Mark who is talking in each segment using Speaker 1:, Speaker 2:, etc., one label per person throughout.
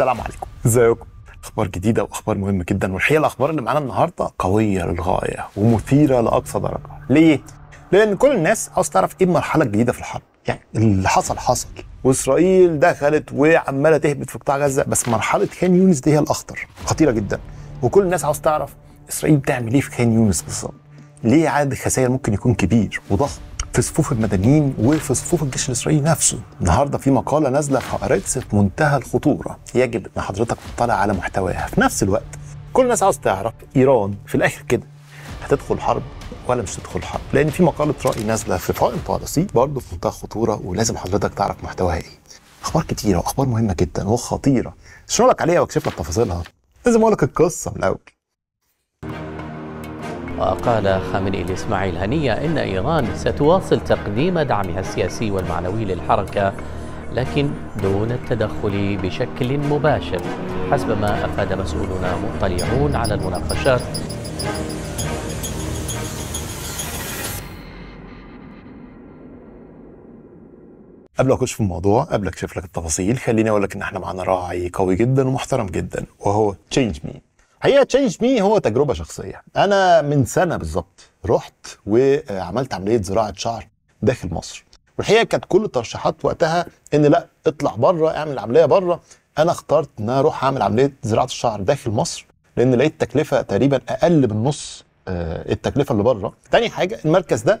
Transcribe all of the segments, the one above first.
Speaker 1: السلام عليكم ازيكم اخبار جديده واخبار مهمه جدا والحقيقه الاخبار اللي معانا النهارده قويه للغايه ومثيره لاقصى درجه ليه لان كل الناس عاوز تعرف ايه المرحله الجديده في الحرب يعني اللي حصل حصل واسرائيل دخلت وعماله تهبط في قطاع غزه بس مرحله خان يونس دي هي الاخطر خطيره جدا وكل الناس عاوز تعرف اسرائيل بتعمل ايه في خان يونس بالظبط ليه عدد الخسائر ممكن يكون كبير وضخم في صفوف المدنيين وفي صفوف الجيش الاسرائيلي نفسه النهارده في مقاله نازله في هارتس في منتهى الخطوره يجب ان حضرتك تطلع على محتواها في نفس الوقت كل الناس عاوز تعرف ايران في الاخر كده هتدخل حرب ولا مش تدخل حرب لان في مقاله راي نازله في فائن طارسي برضه في منتهى الخطوره ولازم حضرتك تعرف محتواها ايه اخبار كتيره واخبار مهمه جدا وخطيره مش لك عليها واكشف لك تفاصيلها لازم اقول لك القصه من الاول وقال خامنئي لإسماعيل هنية إن إيران ستواصل تقديم دعمها السياسي والمعنوي للحركة لكن دون التدخل بشكل مباشر حسب ما أفاد مسؤولنا مطلعون على المناقشات قبل اخش في الموضوع قبل اكشف لك التفاصيل خليني اقول لك ان احنا معانا راعي قوي جدا ومحترم جدا وهو تشينج مي حقيقه تشينج مي هو تجربه شخصيه انا من سنه بالظبط رحت وعملت عمليه زراعه شعر داخل مصر والحقيقه كانت كل الترشيحات وقتها ان لا اطلع بره اعمل عمليه بره انا اخترت ان اروح اعمل عمليه زراعه الشعر داخل مصر لان لقيت تكلفه تقريبا اقل من نص آه، التكلفه اللي بره تاني حاجه المركز ده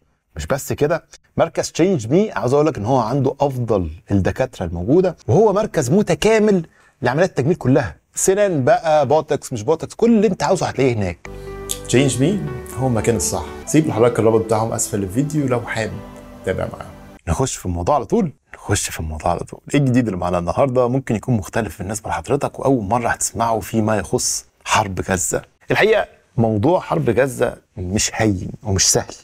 Speaker 1: مش بس كده مركز تشينج مي عاوز اقول لك ان هو عنده افضل الدكاتره الموجوده وهو مركز متكامل لعمليات التجميل كلها سنان بقى بوتكس مش بوتكس كل اللي انت عاوزه هتلاقيه هناك تشينج مي هو المكان الصح سيب لحضرتك الرابط بتاعهم اسفل الفيديو لو حابب تابع معاهم نخش في الموضوع على طول نخش في الموضوع على طول ايه الجديد اللي معانا النهارده ممكن يكون مختلف بالنسبه لحضرتك واول مره هتسمعه فيما يخص حرب غزه الحقيقه موضوع حرب غزه مش هين ومش سهل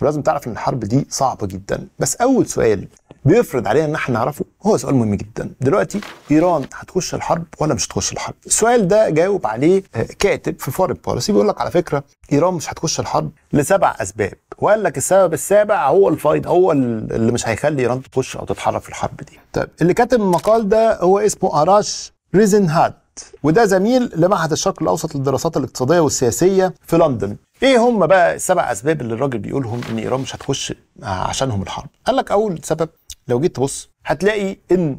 Speaker 1: فلازم تعرف ان الحرب دي صعبه جدا بس اول سؤال بيفرض علينا ان احنا نعرفه هو سؤال مهم جدا دلوقتي ايران هتخش الحرب ولا مش هتخش الحرب السؤال ده جاوب عليه آه، كاتب في فورب بوليسي بيقول لك على فكره ايران مش هتخش الحرب لسبع اسباب وقال لك السبب السابع هو الفايد هو اللي مش هيخلي ايران تخش او تتحرك في الحرب دي طيب اللي كاتب المقال ده هو اسمه اراش ريزنهاد وده زميل لمعهد الشرق الاوسط للدراسات الاقتصاديه والسياسيه في لندن ايه هم بقى السبع اسباب اللي الراجل بيقولهم ان ايران مش هتخش عشانهم الحرب قال لك اول سبب لو جيت تبص هتلاقي ان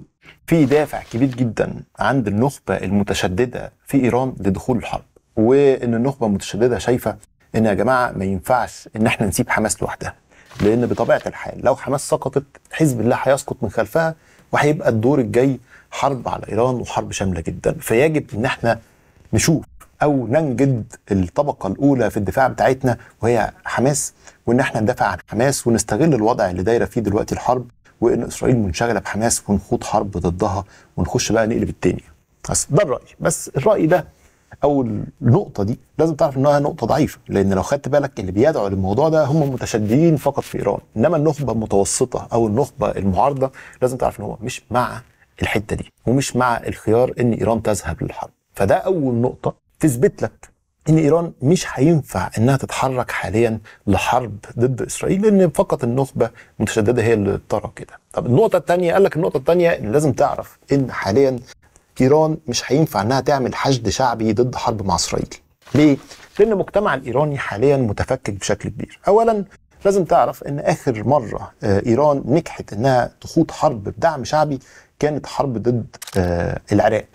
Speaker 1: في دافع كبير جدا عند النخبه المتشدده في ايران لدخول الحرب وان النخبه المتشدده شايفه ان يا جماعه ما ينفعش ان احنا نسيب حماس لوحدها لان بطبيعه الحال لو حماس سقطت حزب الله هيسقط من خلفها وهيبقى الدور الجاي حرب على ايران وحرب شامله جدا فيجب ان احنا نشوف او ننجد الطبقه الاولى في الدفاع بتاعتنا وهي حماس وان احنا ندافع عن حماس ونستغل الوضع اللي دايره فيه دلوقتي الحرب وان اسرائيل منشغله بحماس ونخوض حرب ضدها ونخش بقى نقلب التاني بس ده الراي بس الراي ده او النقطه دي لازم تعرف انها نقطه ضعيفه لان لو خدت بالك اللي بيدعوا للموضوع ده هم متشددين فقط في ايران انما النخبه المتوسطه او النخبه المعارضه لازم تعرف ان هو مش مع الحته دي ومش مع الخيار ان ايران تذهب للحرب فده اول نقطه تثبت لك ان ايران مش هينفع انها تتحرك حاليا لحرب ضد اسرائيل لان فقط النخبه المتشدده هي اللي ترى كده طب النقطه الثانيه قال لك النقطه الثانيه لازم تعرف ان حاليا ايران مش هينفع انها تعمل حشد شعبي ضد حرب مع اسرائيل ليه لان المجتمع الايراني حاليا متفكك بشكل كبير اولا لازم تعرف ان اخر مره آه، ايران نجحت انها تخوض حرب بدعم شعبي كانت حرب ضد آه، العراق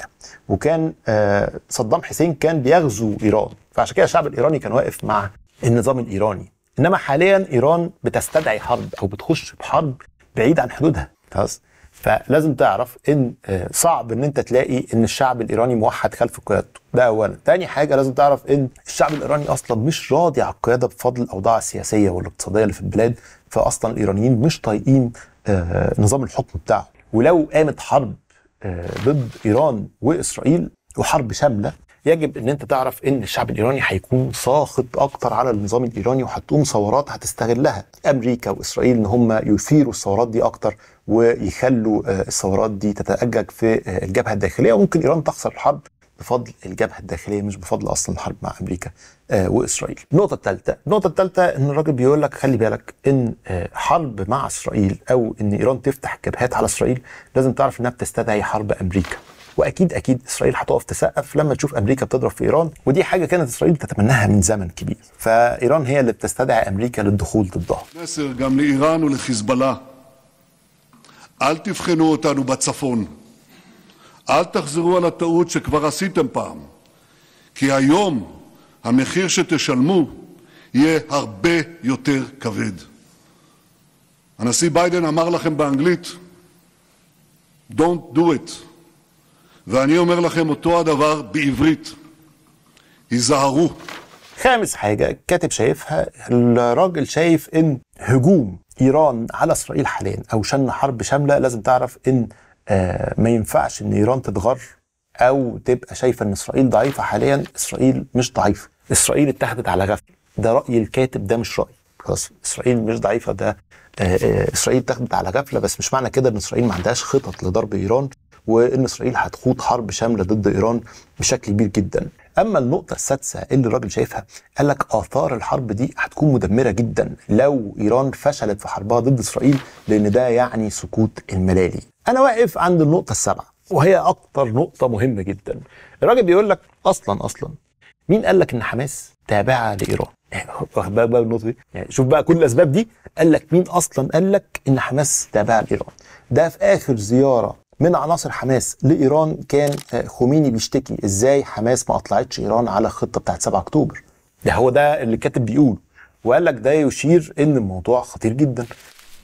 Speaker 1: وكان آه، صدام حسين كان بيغزو ايران فعشان كده الشعب الايراني كان واقف مع النظام الايراني انما حاليا ايران بتستدعي حرب او بتخش بحرب بعيد عن حدودها خلاص فلازم تعرف ان آه، صعب ان انت تلاقي ان الشعب الايراني موحد خلف قيادته ده اولا تاني حاجه لازم تعرف ان الشعب الايراني اصلا مش راضي على القياده بفضل الاوضاع السياسيه والاقتصاديه اللي في البلاد فاصلا الايرانيين مش طايقين نظام الحكم بتاعه ولو قامت حرب آه، ضد ايران واسرائيل وحرب شامله يجب ان انت تعرف ان الشعب الايراني هيكون ساخط اكتر على النظام الايراني وهتقوم ثورات هتستغلها امريكا واسرائيل ان هم يثيروا الثورات دي اكتر ويخلوا آه، الثورات دي تتاجج في آه، الجبهه الداخليه وممكن ايران تخسر الحرب بفضل الجبهه الداخليه مش بفضل اصلا الحرب مع امريكا آه واسرائيل. النقطه الثالثه، النقطه الثالثه ان الراجل بيقول لك خلي بالك ان آه حرب مع اسرائيل او ان ايران تفتح جبهات على اسرائيل لازم تعرف انها بتستدعي حرب امريكا. واكيد اكيد اسرائيل هتقف تسقف لما تشوف امريكا بتضرب في ايران ودي حاجه كانت اسرائيل تتمناها من زمن كبير فايران هي اللي بتستدعي امريكا للدخول ضدها ناصر גם לאיראן ולחיזבאללה אל תבחנו אותנו בצפון אל תחזרו על הטעות שכבר עשיתם פעם כי היום המחיר שתשלמו יהיה הרבה יותר כבד. הנשיא ביידן אמר לכם באנגלית Don't do it ואני אומר לכם אותו הדבר בעברית. היזהרו. خامس حاجة الكاتب شايفها الراجل شايف إن هجوم إيران على إسرائيل حاليا أو شن حرب شاملة لازم تعرف إن آه، ما ينفعش ان ايران تتغر او تبقى شايفه ان اسرائيل ضعيفه حاليا اسرائيل مش ضعيفه اسرائيل اتخذت على غفله ده راي الكاتب ده مش رايي خلاص اسرائيل مش ضعيفه ده آه، آه، اسرائيل اتخذت على غفله بس مش معنى كده ان اسرائيل ما عندهاش خطط لضرب ايران وان اسرائيل هتخوض حرب شامله ضد ايران بشكل كبير جدا اما النقطه السادسه اللي الراجل شايفها قال لك اثار الحرب دي هتكون مدمره جدا لو ايران فشلت في حربها ضد اسرائيل لان ده يعني سقوط الملالي انا واقف عند النقطه السابعه وهي اكتر نقطه مهمه جدا الراجل بيقول لك اصلا اصلا مين قال لك ان حماس تابعه لايران يعني واخد بالك بقى النقطه دي يعني شوف بقى كل الاسباب دي قال لك مين اصلا قال لك ان حماس تابعه لايران ده في اخر زياره من عناصر حماس لايران كان آه، خميني بيشتكي ازاي حماس ما اطلعتش ايران على الخطه بتاعت 7 اكتوبر ده هو ده اللي الكاتب بيقوله وقال لك ده يشير ان الموضوع خطير جدا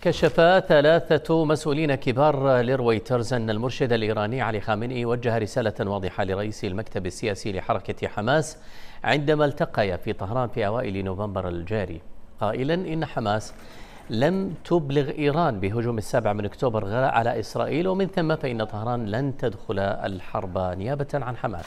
Speaker 1: كشف ثلاثة مسؤولين كبار لرويترز أن المرشد الإيراني علي خامنئي وجه رسالة واضحة لرئيس المكتب السياسي لحركة حماس عندما التقيا في طهران في أوائل نوفمبر الجاري قائلا إن حماس لم تبلغ إيران بهجوم السابع من أكتوبر على إسرائيل ومن ثم فإن طهران لن تدخل الحرب نيابة عن حماس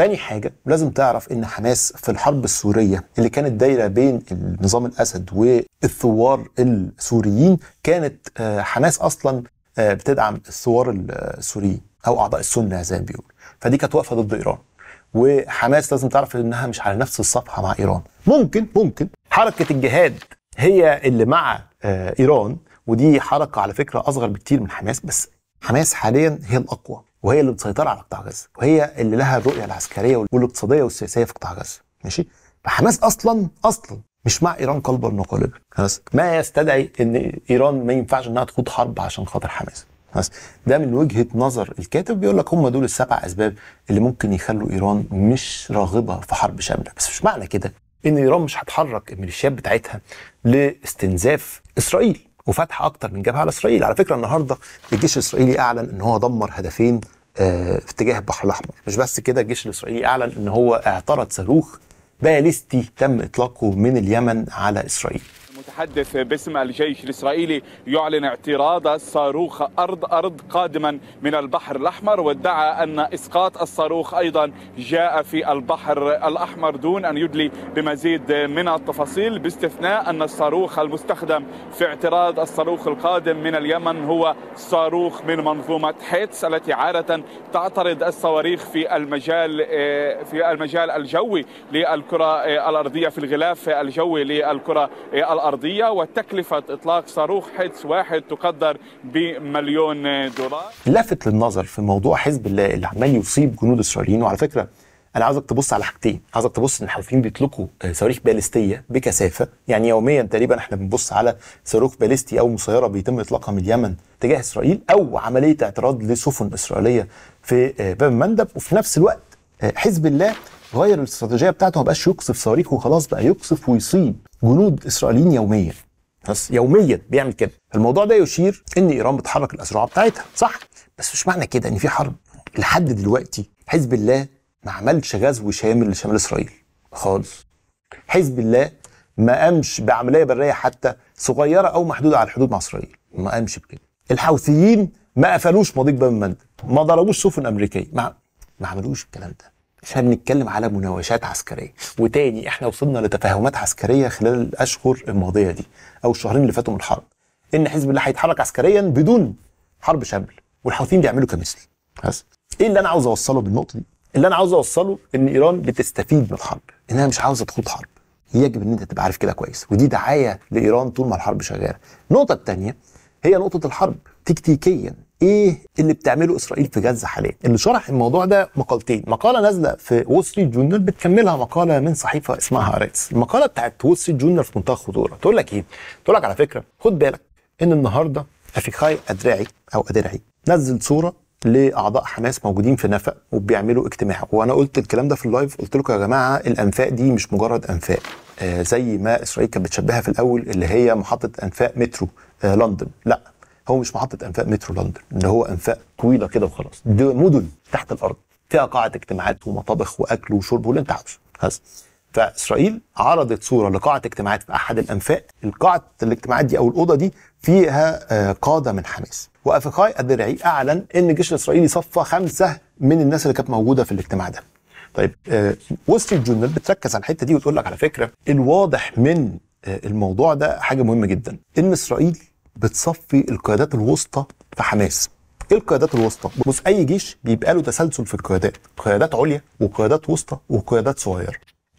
Speaker 1: تاني حاجة لازم تعرف ان حماس في الحرب السورية اللي كانت دايرة بين نظام الاسد والثوار السوريين كانت آه، حماس اصلا آه، بتدعم الثوار آه، السوريين او اعضاء السنة زي ما بيقولوا فدي كانت واقفة ضد ايران وحماس لازم تعرف انها مش على نفس الصفحة مع ايران ممكن ممكن حركة الجهاد هي اللي مع ايران ودي حركة على فكرة اصغر بكتير من حماس بس حماس حاليا هي الاقوى وهي اللي بتسيطر على قطاع غزه وهي اللي لها الرؤيه العسكريه والاقتصاديه والسياسيه في قطاع غزه ماشي فحماس اصلا اصلا مش مع ايران قلبا وقالبا خلاص ما يستدعي ان ايران ما ينفعش انها تخوض حرب عشان خاطر حماس خلاص ده من وجهه نظر الكاتب بيقول لك هم دول السبع اسباب اللي ممكن يخلوا ايران مش راغبه في حرب شامله بس مش معنى كده ان ايران مش هتحرك الميليشيات بتاعتها لاستنزاف اسرائيل وفتح اكتر من جبهه على اسرائيل على فكره النهارده الجيش الاسرائيلي اعلن ان هو دمر هدفين آه، في اتجاه البحر الاحمر مش بس كده الجيش الاسرائيلي اعلن ان هو اعترض صاروخ باليستي تم اطلاقه من اليمن على اسرائيل يتحدث باسم الجيش الإسرائيلي يعلن اعتراض صاروخ أرض أرض قادما من البحر الأحمر وادعى أن إسقاط الصاروخ أيضا جاء في البحر الأحمر دون أن يدلي بمزيد من التفاصيل باستثناء أن الصاروخ المستخدم في اعتراض الصاروخ القادم من اليمن هو صاروخ من منظومة حيتس التي عادة تعترض الصواريخ في المجال في المجال الجوي للكرة الأرضية في الغلاف الجوي للكرة الأرضية القضية وتكلفة إطلاق صاروخ حدس واحد تقدر بمليون دولار لفت للنظر في موضوع حزب الله اللي عمال يصيب جنود إسرائيليين وعلى فكرة انا عاوزك تبص على حاجتين عاوزك تبص ان الحوثيين بيطلقوا آه، صواريخ باليستيه بكثافه يعني يوميا تقريبا احنا بنبص على صاروخ باليستي او مسيره بيتم اطلاقها من اليمن تجاه اسرائيل او عمليه اعتراض لسفن اسرائيليه في آه، باب المندب وفي نفس الوقت آه، حزب الله غير الاستراتيجيه بتاعته ما بقاش يقصف صواريخ وخلاص بقى يقصف ويصيب جنود اسرائيليين يوميا بس يوميا بيعمل كده الموضوع ده يشير ان ايران بتحرك الاسرعه بتاعتها صح بس مش معنى كده ان في حرب لحد دلوقتي حزب الله ما عملش غزو شامل لشمال اسرائيل خالص حزب الله ما قامش بعمليه بريه حتى صغيره او محدوده على الحدود مع اسرائيل ما قامش بكده الحوثيين ما قفلوش مضيق باب المندب ما ضربوش سفن امريكيه ما ما عملوش الكلام ده احنا بنتكلم على مناوشات عسكريه وتاني احنا وصلنا لتفاهمات عسكريه خلال الاشهر الماضيه دي او الشهرين اللي فاتوا من الحرب ان حزب الله هيتحرك عسكريا بدون حرب شامل والحوثيين بيعملوا كمثل بس ايه اللي انا عاوز اوصله بالنقطه دي اللي انا عاوز اوصله ان ايران بتستفيد من الحرب انها مش عاوزه تخوض حرب يجب ان انت تبقى عارف كده كويس ودي دعايه لايران طول ما الحرب شغاله النقطه الثانيه هي نقطه الحرب تكتيكيا ايه اللي بتعمله اسرائيل في غزه حاليا اللي شرح الموضوع ده مقالتين مقاله نازله في وول ستريت جورنال بتكملها مقاله من صحيفه اسمها هاريتس المقاله بتاعت وول ستريت جورنال في منتهى الخطوره تقول لك ايه تقول لك على فكره خد بالك ان النهارده افيخاي ادرعي او ادرعي نزل صوره لاعضاء حماس موجودين في نفق وبيعملوا اجتماع وانا قلت الكلام ده في اللايف قلت لكم يا جماعه الانفاق دي مش مجرد انفاق آه زي ما اسرائيل كانت بتشبهها في الاول اللي هي محطه انفاق مترو آه لندن لا هو مش محطه انفاق مترو لندن اللي هو انفاق طويله كده وخلاص دي مدن تحت الارض فيها قاعه اجتماعات ومطابخ واكل وشرب واللي انت عاوزه فاسرائيل عرضت صوره لقاعه اجتماعات في احد الانفاق القاعه الاجتماعات دي او الاوضه دي فيها آه، قاده من حماس وافقاي الدرعي اعلن ان الجيش الاسرائيلي صفى خمسه من الناس اللي كانت موجوده في الاجتماع ده طيب وول ستريت جورنال بتركز على الحته دي وتقول لك على فكره الواضح من آه، الموضوع ده حاجه مهمه جدا ان اسرائيل بتصفي القيادات الوسطى في حماس ايه القيادات الوسطى؟ بص اي جيش بيبقى له تسلسل في القيادات، قيادات عليا وقيادات وسطى وقيادات صغيره.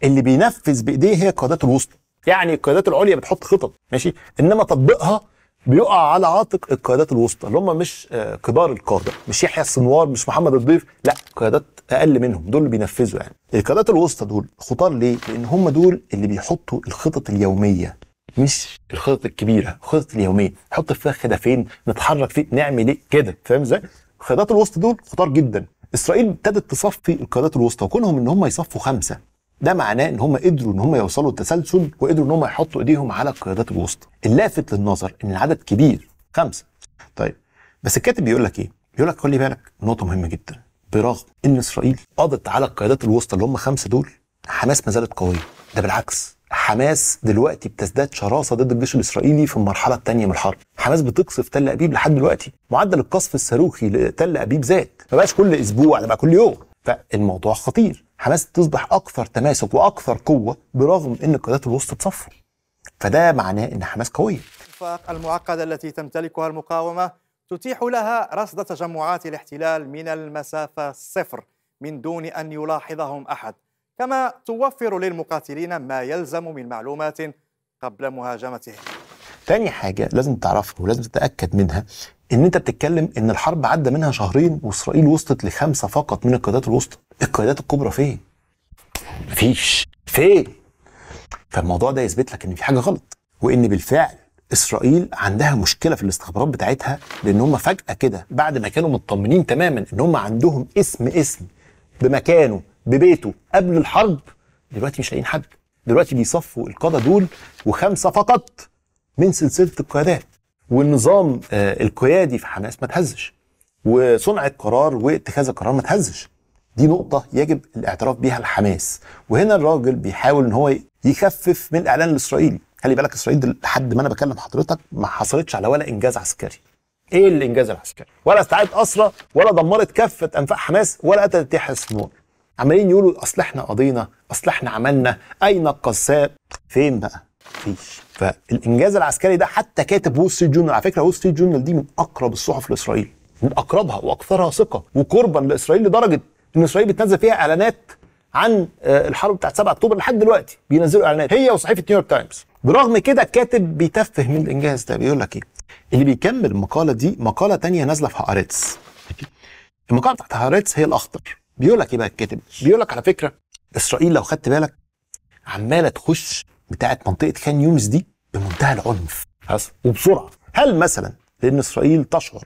Speaker 1: اللي بينفذ بايديه هي القيادات الوسطى، يعني القيادات العليا بتحط خطط ماشي؟ انما تطبيقها بيقع على عاتق القيادات الوسطى اللي هم مش آه، كبار القاده، مش يحيى السنوار، مش محمد الضيف، لا قيادات اقل منهم دول اللي بينفذوا يعني. القيادات الوسطى دول خطار ليه؟ لان هم دول اللي بيحطوا الخطط اليوميه مش الخطط الكبيره الخطط اليوميه نحط فيها هدفين نتحرك فيه نعمل ايه كده فاهم ازاي القيادات الوسطى دول خطار جدا اسرائيل ابتدت تصفي القيادات الوسطى وكونهم ان هم يصفوا خمسه ده معناه ان هم قدروا ان هم يوصلوا للتسلسل وقدروا ان هم يحطوا ايديهم على القيادات الوسطى اللافت للنظر ان العدد كبير خمسه طيب بس الكاتب بيقول لك ايه بيقول لك خلي بالك نقطه مهمه جدا برغم ان اسرائيل قضت على القيادات الوسطى اللي هم خمسه دول حماس ما زالت قويه ده بالعكس حماس دلوقتي بتزداد شراسه ضد الجيش الاسرائيلي في المرحله الثانيه من الحرب حماس بتقصف تل ابيب لحد دلوقتي معدل القصف الصاروخي لتل ابيب زاد ما بقاش كل اسبوع ده بقى كل يوم فالموضوع خطير حماس تصبح اكثر تماسك واكثر قوه برغم ان القيادات الوسط تصفر فده معناه ان حماس قويه الاتفاق المعقده التي تمتلكها المقاومه تتيح لها رصد تجمعات الاحتلال من المسافه الصفر من دون ان يلاحظهم احد كما توفر للمقاتلين ما يلزم من معلومات قبل مهاجمتهم ثاني حاجة لازم تعرفها ولازم تتأكد منها ان انت بتتكلم ان الحرب عدى منها شهرين واسرائيل وصلت لخمسة فقط من القيادات الوسطى القيادات الكبرى فين مفيش فين فالموضوع ده يثبت لك ان في حاجة غلط وان بالفعل اسرائيل عندها مشكله في الاستخبارات بتاعتها لان هم فجاه كده بعد ما كانوا مطمنين تماما ان هم عندهم اسم اسم بمكانه ببيته قبل الحرب دلوقتي مش لاقيين حد دلوقتي بيصفوا القاده دول وخمسه فقط من سلسله القيادات والنظام آه، القيادي في حماس ما تهزش وصنع القرار واتخاذ القرار ما تهزش دي نقطه يجب الاعتراف بها الحماس وهنا الراجل بيحاول ان هو يخفف من الاعلان الاسرائيلي خلي بالك اسرائيل لحد ما انا بكلم حضرتك ما حصلتش على ولا انجاز عسكري ايه الانجاز العسكري ولا استعادت اسرى ولا دمرت كافه انفاق حماس ولا قتلت يحيى السنوار عمالين يقولوا اصل احنا قضينا اصل احنا عملنا اين القذاب فين بقى مفيش فالانجاز العسكري ده حتى كاتب وول ستريت جورنال على فكره وول ستريت جورنال دي من اقرب الصحف لاسرائيل من اقربها واكثرها ثقه وقربا لاسرائيل لدرجه ان اسرائيل بتنزل فيها اعلانات عن آه، الحرب بتاعت 7 اكتوبر لحد دلوقتي بينزلوا اعلانات هي وصحيفه نيويورك تايمز برغم كده الكاتب بيتفه من الانجاز ده بيقول لك ايه اللي بيكمل المقاله دي مقاله تانية نازله في هارتس المقاله بتاعت هارتس هي الاخطر بيقول لك ايه بقى الكاتب؟ بيقول لك على فكره اسرائيل لو خدت بالك عماله تخش بتاعه منطقه خان يونس دي بمنتهى العنف وبسرعه هل مثلا لان اسرائيل تشعر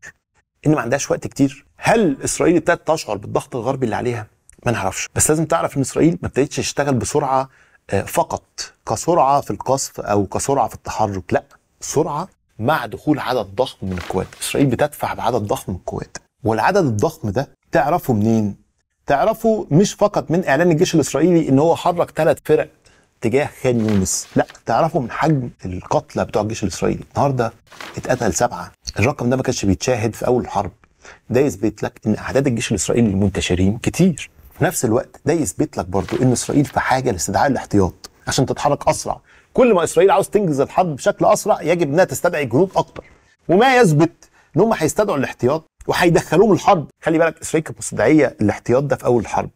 Speaker 1: ان ما عندهاش وقت كتير هل اسرائيل ابتدت تشعر بالضغط الغربي اللي عليها ما نعرفش بس لازم تعرف ان اسرائيل ما ابتدتش تشتغل بسرعه آه، فقط كسرعه في القصف او كسرعه في التحرك لا سرعه مع دخول عدد ضخم من القوات اسرائيل بتدفع بعدد ضخم من القوات والعدد الضخم ده تعرفه منين تعرفوا مش فقط من اعلان الجيش الاسرائيلي ان هو حرك ثلاث فرق تجاه خان يونس لا تعرفوا من حجم القتلى بتوع الجيش الاسرائيلي النهارده اتقتل سبعه الرقم ده ما كانش بيتشاهد في اول الحرب ده يثبت لك ان اعداد الجيش الاسرائيلي المنتشرين كتير في نفس الوقت ده يثبت لك برضو ان اسرائيل في حاجه لاستدعاء الاحتياط عشان تتحرك اسرع كل ما اسرائيل عاوز تنجز الحرب بشكل اسرع يجب انها تستدعي جنود اكتر وما يثبت ان هم هيستدعوا الاحتياط وهيدخلوهم الحرب خلي بالك اسرائيل كانت مستدعيه الاحتياط ده في اول الحرب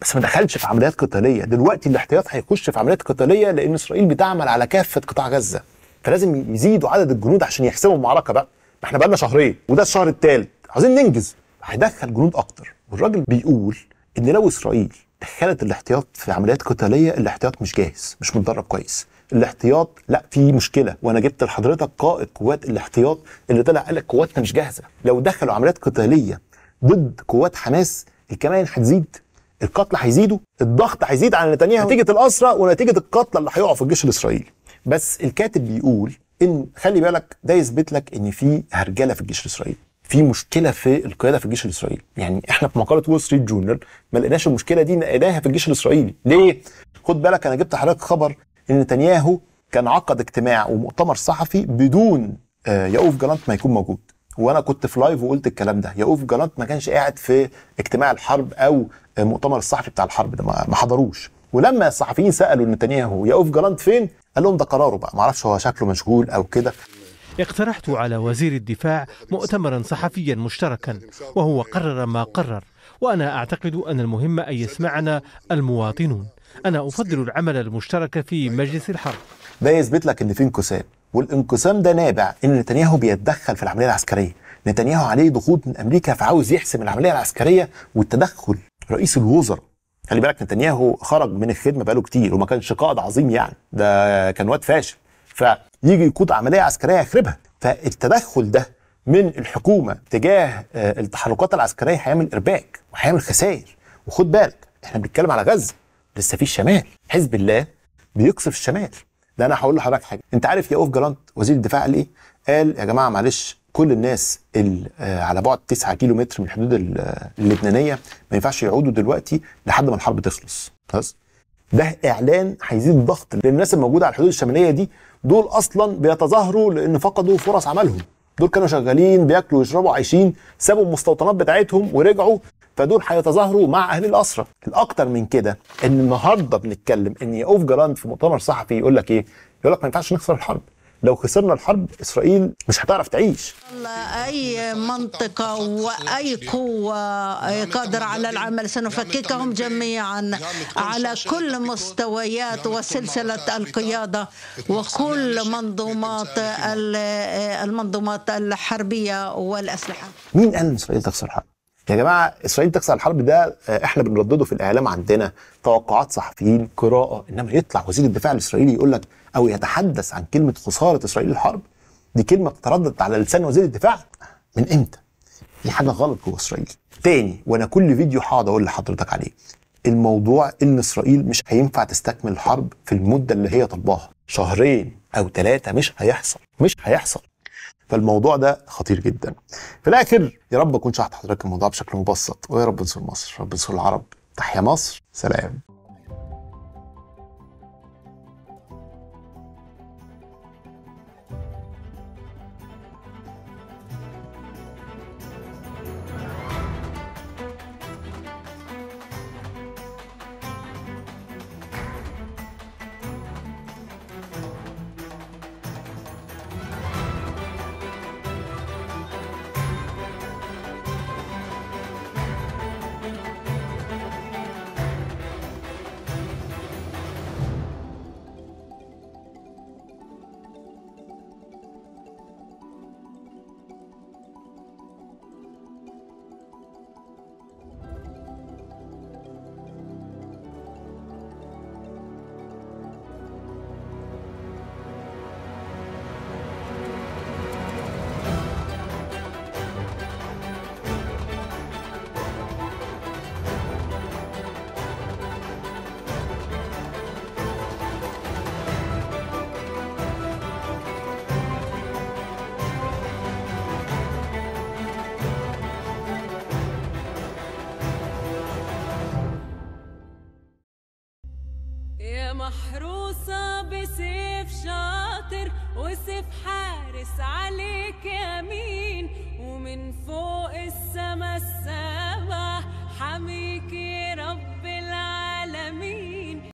Speaker 1: بس ما دخلش في عمليات قتاليه دلوقتي الاحتياط هيخش في عمليات قتاليه لان اسرائيل بتعمل على كافه قطاع غزه فلازم يزيدوا عدد الجنود عشان يحسموا المعركه بقى ما احنا بقالنا شهرين وده الشهر الثالث عايزين ننجز هيدخل جنود اكتر والراجل بيقول ان لو اسرائيل دخلت الاحتياط في عمليات قتاليه الاحتياط مش جاهز مش متدرب كويس الاحتياط لا في مشكله وانا جبت لحضرتك قائد قوات الاحتياط اللي طلع قال لك قواتنا مش جاهزه لو دخلوا عمليات قتاليه ضد قوات حماس الكمان هتزيد القتلى هيزيدوا الضغط هيزيد على نتنياهو نتيجه الاسرى ونتيجه القتلى اللي هيقعوا في الجيش الاسرائيلي بس الكاتب بيقول ان خلي بالك ده يثبت لك ان في هرجله في الجيش الاسرائيلي في مشكله في القياده في الجيش الاسرائيلي يعني احنا في مقاله وول ستريت جورنال ما لقيناش المشكله دي لقيناها في الجيش الاسرائيلي ليه خد بالك انا جبت حضرتك خبر ان نتنياهو كان عقد اجتماع ومؤتمر صحفي بدون آه، يقوف جالانت ما يكون موجود وانا كنت في لايف وقلت الكلام ده يقوف جالانت ما كانش قاعد في اجتماع الحرب او المؤتمر آه، الصحفي بتاع الحرب ده ما حضروش ولما الصحفيين سالوا نتنياهو يقوف جالانت فين قال لهم ده قراره بقى ما اعرفش هو شكله مشغول او كده اقترحت على وزير الدفاع مؤتمرا صحفيا مشتركا وهو قرر ما قرر وانا اعتقد ان المهم ان يسمعنا المواطنون أنا أفضل العمل المشترك في مجلس الحرب ده يثبت لك إن في انقسام والانقسام ده نابع إن نتنياهو بيتدخل في العملية العسكرية نتنياهو عليه ضغوط من أمريكا فعاوز يحسم العملية العسكرية والتدخل رئيس الوزراء خلي بالك نتنياهو خرج من الخدمة بقاله كتير وما كانش قائد عظيم يعني ده كان واد فاشل فيجي يقود عملية عسكرية يخربها فالتدخل ده من الحكومه تجاه آه، التحركات العسكريه هيعمل ارباك وهيعمل خسائر وخد بالك احنا بنتكلم على غزه لسه في الشمال حزب الله بيقصف الشمال ده انا هقول لحضرتك حاجه انت عارف يا اوف جرانت وزير الدفاع قال ايه قال يا جماعه معلش كل الناس اللي آه، على بعد 9 كيلو متر من الحدود آه، اللبنانيه ما ينفعش يعودوا دلوقتي لحد ما الحرب تخلص خلاص ده اعلان هيزيد ضغط لان الناس الموجوده على الحدود الشماليه دي دول اصلا بيتظاهروا لان فقدوا فرص عملهم دول كانوا شغالين بياكلوا ويشربوا عايشين سابوا المستوطنات بتاعتهم ورجعوا فدول هيتظاهروا مع اهل الاسرى الاكتر من كده ان النهارده بنتكلم ان اوف جراند في مؤتمر صحفي يقول لك ايه يقول لك ما ينفعش نخسر الحرب لو خسرنا الحرب اسرائيل مش هتعرف تعيش اي منطقه واي قوه قادره على العمل سنفككهم جميعا على كل مستويات وسلسله القياده وكل منظومات المنظومات الحربيه والاسلحه مين قال ان اسرائيل تخسر الحرب يا جماعه اسرائيل تخسر الحرب ده آه، احنا بنردده في الاعلام عندنا توقعات صحفيين قراءه انما يطلع وزير الدفاع الاسرائيلي يقول لك او يتحدث عن كلمه خساره اسرائيل الحرب دي كلمه ترددت على لسان وزير الدفاع من امتى؟ في حاجه غلط جوه اسرائيل. تاني وانا كل فيديو هقعد اقول لحضرتك عليه الموضوع ان اسرائيل مش هينفع تستكمل الحرب في المده اللي هي طالباها شهرين او ثلاثه مش هيحصل مش هيحصل فالموضوع ده خطير جدا في الاخر يا رب اكون شرحت حضرتك الموضوع بشكل مبسط ويا رب انصر مصر رب انصر العرب تحيا مصر سلام بسيف شاطر وسيف حارس عليك يا مين